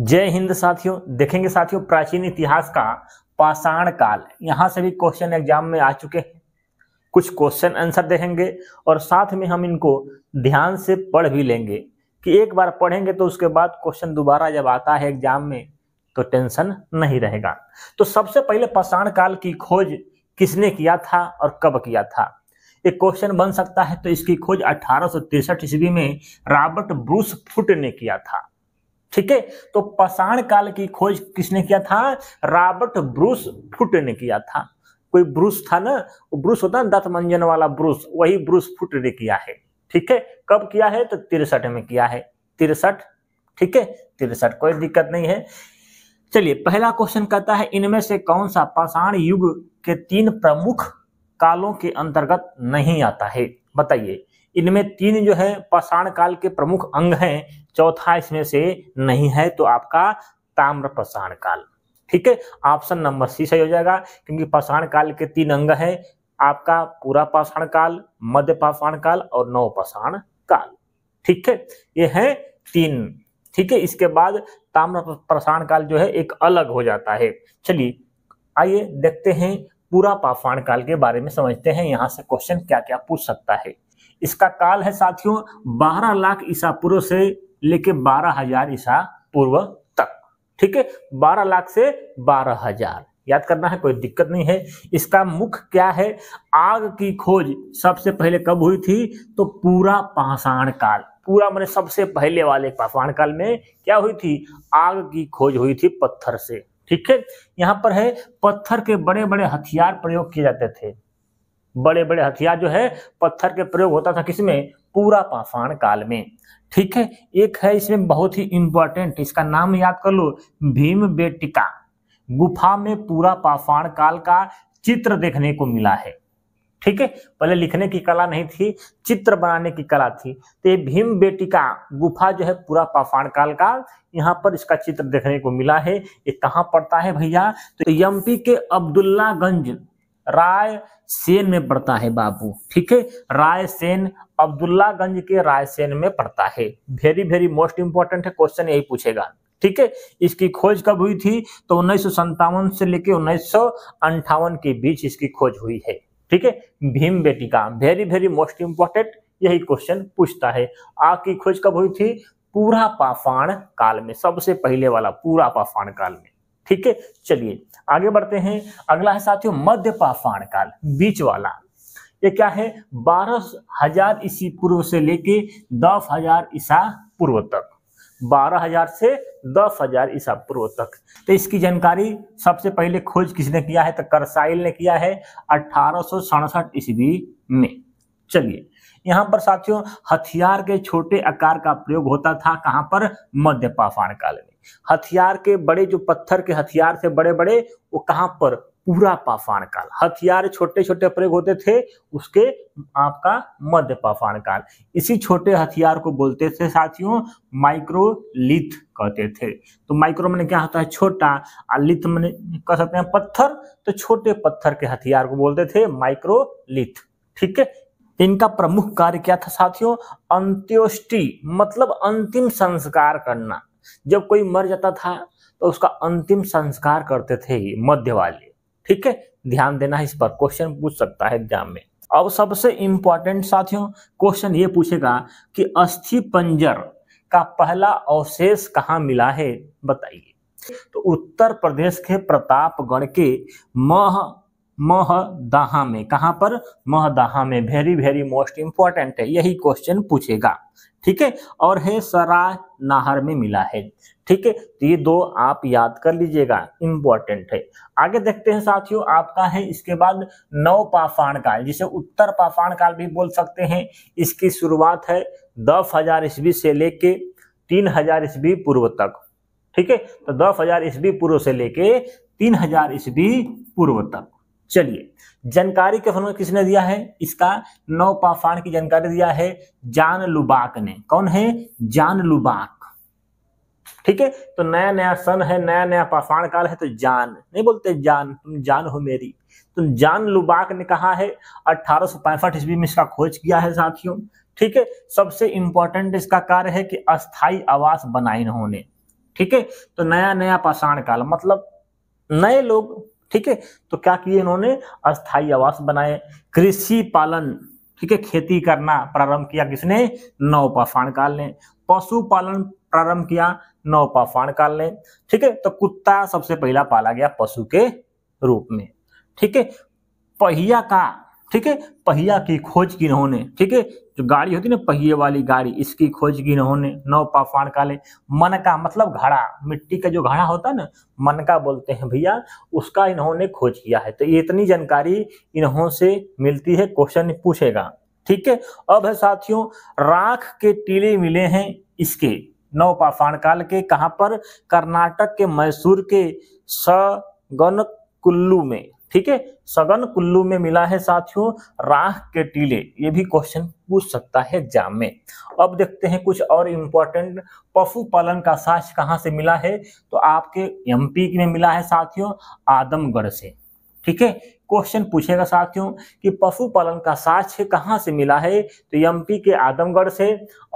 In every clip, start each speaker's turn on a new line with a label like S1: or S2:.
S1: जय हिंद साथियों देखेंगे साथियों प्राचीन इतिहास का पाषाण काल यहाँ से भी क्वेश्चन एग्जाम में आ चुके हैं कुछ क्वेश्चन आंसर देखेंगे और साथ में हम इनको ध्यान से पढ़ भी लेंगे कि एक बार पढ़ेंगे तो उसके बाद क्वेश्चन दोबारा जब आता है एग्जाम में तो टेंशन नहीं रहेगा तो सबसे पहले पाषाण काल की खोज किसने किया था और कब किया था एक क्वेश्चन बन सकता है तो इसकी खोज अठारह ईस्वी में रॉबर्ट ब्रूस फुट ने किया था ठीक है तो पाषाण काल की खोज किसने किया था रॉबर्ट ब्रूस फुट ने किया था कोई ब्रूस था ना ब्रूस होता है दत्त वाला ब्रूस वही ब्रूस फुट ने किया है ठीक है कब किया है तो तिरसठ में किया है तिरसठ ठीक है तिरसठ कोई दिक्कत नहीं है चलिए पहला क्वेश्चन कहता है इनमें से कौन सा पाषाण युग के तीन प्रमुख कालों के अंतर्गत नहीं आता है बताइए इनमें तीन जो है पाषाण काल के प्रमुख अंग हैं चौथा इसमें से नहीं है तो आपका ताम्र पाषाण काल ठीक है ऑप्शन नंबर सी सही हो जाएगा क्योंकि पाषाण काल के तीन अंग हैं आपका पूरा पाषाण काल मध्य पाषाण काल और नव पाषाण काल ठीक है ये है तीन ठीक है इसके बाद ताम्र पाषाण काल जो है एक अलग हो जाता है चलिए आइए देखते हैं पूरा पाषाण काल के बारे में समझते हैं यहाँ से क्वेश्चन क्या क्या पूछ सकता है इसका काल है साथियों 12 लाख ईसा पूर्व से लेके 12000 ईसा पूर्व तक ठीक है 12 लाख से 12000 याद करना है कोई दिक्कत नहीं है इसका मुख्य क्या है आग की खोज सबसे पहले कब हुई थी तो पूरा पाषाण काल पूरा मैंने सबसे पहले वाले पाषाण काल में क्या हुई थी आग की खोज हुई थी पत्थर से ठीक है यहाँ पर है पत्थर के बड़े बड़े हथियार प्रयोग किए जाते थे बड़े बड़े हथियार जो है पत्थर के प्रयोग होता था किसमें पूरा पाषाण काल में ठीक है एक है इसमें बहुत ही इंपॉर्टेंट इसका नाम याद कर लो भीम बेटिका गुफा में पूरा पाषाण काल का चित्र देखने को मिला है ठीक है पहले लिखने की कला नहीं थी चित्र बनाने की कला थी तो ये भीम बेटिका गुफा जो है पूरा पाषाण काल का यहाँ पर इसका चित्र देखने को मिला है ये कहाँ पड़ता है भैया तो एमपी के अब्दुल्लागंज रायसेन में पड़ता है बाबू ठीक है रायसेन अब्दुल्लागंज के रायसेन में पड़ता है वेरी वेरी मोस्ट इंपॉर्टेंट है क्वेश्चन यही पूछेगा ठीक है इसकी खोज कब हुई थी तो उन्नीस से लेकर उन्नीस के बीच इसकी खोज हुई है ठीक है Bhimbetka very very most important यही क्वेश्चन पूछता है आग की खोज कब हुई थी पूरा पाफाण काल में सबसे पहले वाला पूरा पाफाण काल में ठीक है चलिए आगे बढ़ते हैं अगला है साथियों मध्य पाषाण काल बीच वाला ये क्या है बारह हजार ईसी पूर्व से लेके दस हजार ईसा पूर्व तक बारह हजार से दस हजार ईसा पूर्व तक तो इसकी जानकारी सबसे पहले खोज किसने किया है तो करसाइल ने किया है अठारह सौ सड़सठ ईस्वी में चलिए यहाँ पर साथियों हथियार के छोटे आकार का प्रयोग होता था कहाँ पर मध्य पाषाण काल में हथियार के बड़े जो पत्थर के हथियार थे बड़े बड़े वो कहाँ पर पूरा पाषाण काल हथियार छोटे छोटे प्रयोग होते थे उसके आपका मध्य पाषाण काल इसी छोटे हथियार को बोलते थे साथियों माइक्रोलिथ कहते थे तो माइक्रो मैंने क्या होता है छोटा लिथ मैंने कह सकते हैं पत्थर तो छोटे पत्थर के हथियार को बोलते थे माइक्रोलिथ ठीक है इनका प्रमुख कार्य क्या था साथियों अंत्योष्टि मतलब अंतिम संस्कार करना जब कोई मर जाता था तो उसका अंतिम संस्कार करते थे मध्य वाले ठीक है ध्यान देना इस पर क्वेश्चन पूछ सकता है एग्जाम में अब सबसे इंपॉर्टेंट साथियों क्वेश्चन ये पूछेगा कि अस्थि पंजर का पहला अवशेष कहाँ मिला है बताइए तो उत्तर प्रदेश के प्रतापगढ़ के मह महदाहा में कहां पर महदाहा में वेरी वेरी मोस्ट इंपॉर्टेंट है यही क्वेश्चन पूछेगा ठीक है और है सरा नाहर में मिला है ठीक है तो ये दो आप याद कर लीजिएगा इंपॉर्टेंट है आगे देखते हैं साथियों आपका है इसके बाद नव पाषाण काल जिसे उत्तर पाषाण काल भी बोल सकते हैं इसकी शुरुआत है दस हजार ईस्वी से लेके तीन हजार ईस्वी पूर्व तक ठीक है तो दस हजार ईस्वी पूर्व से लेके तीन हजार ईस्वी पूर्व तक चलिए जानकारी के फॉर्म में किसने दिया है इसका नौ पाफाण की जानकारी दिया है जान लुबाक ने कौन है जान लुबाक ठीक है तो नया नया सन है नया नया पाषाण काल है तो जान नहीं बोलते जान तुम जान हो मेरी तो जान लुबाक ने कहा है अठारह सौ पैंसठ ईस्वी में इसका खोज किया है साथियों ठीक है सबसे इंपॉर्टेंट इसका कार्य है कि अस्थाई आवास बनाए इन्होंने ठीक है तो नया नया पाषाण काल मतलब नए लोग ठीक है तो क्या किए इन्होंने अस्थाई आवास बनाए कृषि पालन ठीक है खेती करना प्रारंभ किया किसने नवपाषाण काल ने पशुपालन प्रारंभ किया नवपाषाण काल ने ठीक है तो कुत्ता सबसे पहला पाला गया पशु के रूप में ठीक है पहिया का ठीक है पहिया की खोज की इन्होंने ठीक है जो गाड़ी होती ना पहिए वाली गाड़ी इसकी खोज की इन्होंने नौ पाफान काले मन का मतलब घड़ा मिट्टी का जो घड़ा होता है ना मन का बोलते हैं भैया उसका इन्होंने खोज किया है तो ये इतनी जानकारी इन्हों से मिलती है क्वेश्चन पूछेगा ठीक है अब है साथियों राख के टीले मिले हैं इसके नौ पाफाण काल के कहाँ पर कर्नाटक के मैसूर के सगन कुल्लू में ठीक है सगन कुल्लू में मिला है साथियों राह के टीले ये भी क्वेश्चन पूछ सकता है जाम में अब देखते हैं कुछ और इम्पोर्टेंट पशुपालन का साक्ष कहाँ से मिला है तो आपके एमपी में मिला है साथियों आदमगढ़ से ठीक है क्वेश्चन पूछेगा साथियों कि पशु पालन का साक्ष्य कहाँ से मिला है तो एमपी के आदमगढ़ से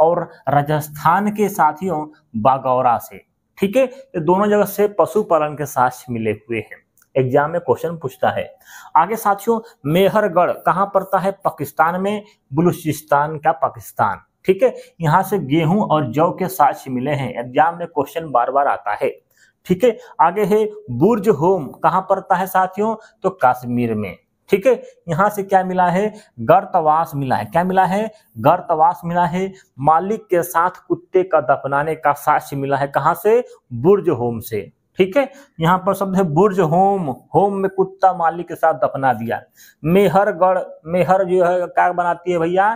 S1: और राजस्थान के साथियों बागौरा से ठीक है तो दोनों जगह से पशुपालन के साक्ष्य मिले हुए हैं एग्जाम में क्वेश्चन पूछता है आगे साथियों मेहरगढ़ कहाँ पड़ता है पाकिस्तान में बलूचिस्तान का पाकिस्तान ठीक है यहाँ से गेहूं और जौ के साक्ष मिले हैं एग्जाम में क्वेश्चन बार बार आता है ठीक है आगे है बुर्ज होम कहाँ पड़ता है साथियों तो काश्मीर में ठीक है यहाँ से क्या मिला है गर्तवास मिला है क्या मिला है गर्तवास मिला है मालिक के साथ कुत्ते का दफनाने का साक्ष्य मिला है कहाँ से बुर्ज होम से ठीक है यहाँ पर शब्द है बुर्ज होम होम में कुत्ता मालिक के साथ दफना दिया मेहरगढ़ मेहर जो है क्या बनाती है भैया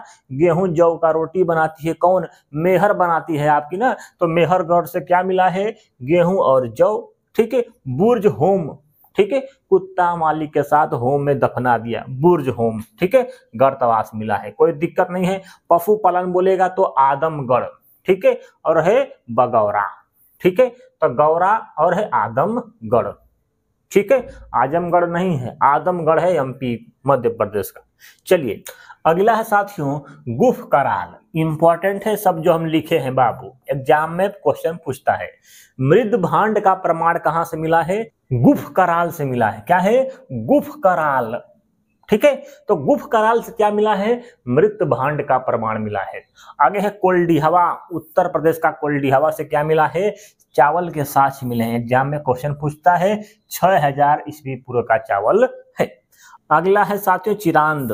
S1: गेहूं जौ का रोटी बनाती है कौन मेहर बनाती है आपकी ना तो मेहरगढ़ से क्या मिला है गेहूं और जौ ठीक है बुर्ज होम ठीक है कुत्ता मालिक के साथ होम में दफना दिया बुर्ज होम ठीक है गर्तवास मिला है कोई दिक्कत नहीं है पशु पालन बोलेगा तो आदमगढ़ ठीक है और है बगौरा ठीक है तो गौरा और है आदमगढ़ ठीक है आजमगढ़ नहीं है आदमगढ़ है एमपी मध्य प्रदेश का चलिए अगला है साथियों गुफ कराल इंपॉर्टेंट है सब जो हम लिखे हैं बाबू एग्जाम में क्वेश्चन पूछता है मृद भांड का प्रमाण कहाँ से मिला है गुफ कराल से मिला है क्या है गुफ कराल ठीक है तो गुफ कराल से क्या मिला है मृत भांड का प्रमाण मिला है आगे है कोल्डी हवा उत्तर प्रदेश का कोल्डी हवा से क्या मिला है चावल के साक्ष मिले हैं एग्जाम में क्वेश्चन पूछता है छह हजार ईस्वी पूर्व का चावल है अगला है साथियों चिरांद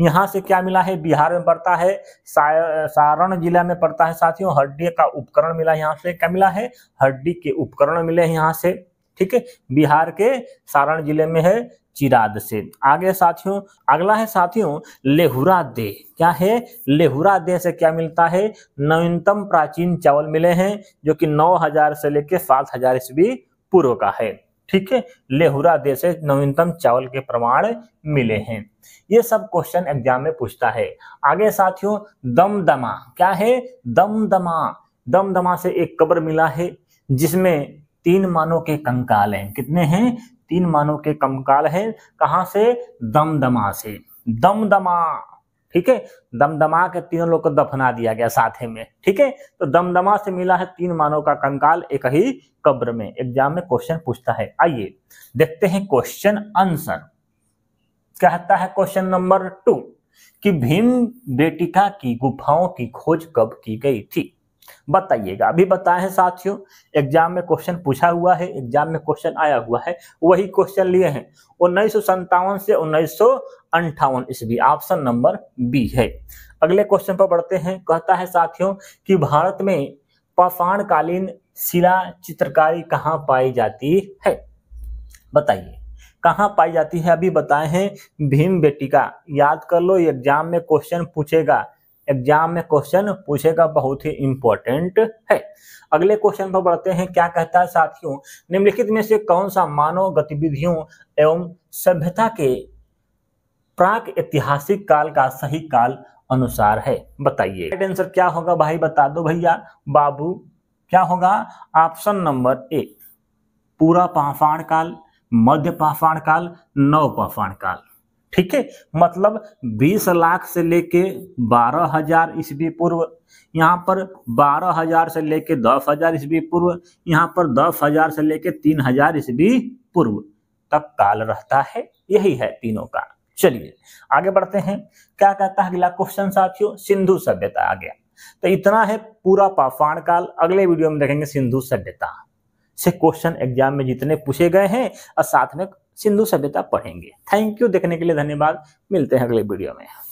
S1: यहाँ से क्या मिला है बिहार में पड़ता है सारण जिला में पड़ता है साथियों हड्डी का उपकरण मिला यहाँ से क्या मिला है हड्डी के उपकरण मिले यहाँ से ठीक है बिहार के सारण जिले में है चिराद से आगे साथियों अगला है साथियों लेहुरा दे क्या है लेहुरा दे से क्या मिलता है नवीनतम प्राचीन चावल मिले हैं जो कि 9000 से लेकर सात हजार ईस्वी पूर्व का है ठीक है लेहुरा दे से नवीनतम चावल के प्रमाण मिले हैं ये सब क्वेश्चन एग्जाम में पूछता है आगे साथियों दमदमा क्या है दमदमा दमदमा से एक कब्र मिला है जिसमें तीन मानों के कंकाल हैं कितने हैं तीन मानों के कमकाल है कहाँ से दमदमा से दमदमा ठीक है दमदमा के तीनों लोग को दफना दिया गया साथे में ठीक है तो दमदमा से मिला है तीन मानव का कंकाल एक ही कब्र में एग्जाम में क्वेश्चन पूछता है आइए देखते हैं क्वेश्चन आंसर कहता है क्वेश्चन नंबर टू कि भीम बेटिका की गुफाओं की खोज कब की गई थी बताइएगा अभी बताए हैं साथियों एग्जाम में क्वेश्चन पूछा हुआ है एग्जाम में क्वेश्चन आया हुआ है वही क्वेश्चन लिए हैं उन्नीस से उन्नीस अंठावन ईस्वी ऑप्शन नंबर बी है अगले क्वेश्चन पर बढ़ते हैं कहता है साथियों कि भारत में पाषाणकालीन शिला चित्रकारी कहाँ पाई जाती है बताइए कहाँ पाई जाती है अभी बताए हैं भीम बेटिका याद कर लो एग्जाम में क्वेश्चन पूछेगा एग्जाम में क्वेश्चन पूछेगा बहुत ही इंपॉर्टेंट है अगले क्वेश्चन पर बढ़ते हैं क्या कहता है साथियों निम्नलिखित में से कौन सा मानव गतिविधियों एवं सभ्यता के प्राक ऐतिहासिक काल का सही काल अनुसार है बताइए राइट आंसर क्या होगा भाई बता दो भैया बाबू क्या होगा ऑप्शन नंबर ए पूरा पाषाण काल मध्य पाषाण काल नव पाषाण काल ठीक है मतलब 20 लाख से लेके 12000 ईस्वी पूर्व यहाँ पर 12000 से लेके 10000 ईस्वी पूर्व यहाँ पर 10000 से लेके 3000 ईस्वी पूर्व तक काल रहता है यही है तीनों का चलिए आगे बढ़ते हैं क्या कहता है अगला क्वेश्चन साथियों सिंधु सभ्यता आ गया तो इतना है पूरा पाषाण काल अगले वीडियो में देखेंगे सिंधु सभ्यता से क्वेश्चन एग्जाम में जितने पूछे गए हैं और साथ में सिंधु सभ्यता पढ़ेंगे थैंक यू देखने के लिए धन्यवाद मिलते हैं अगले वीडियो में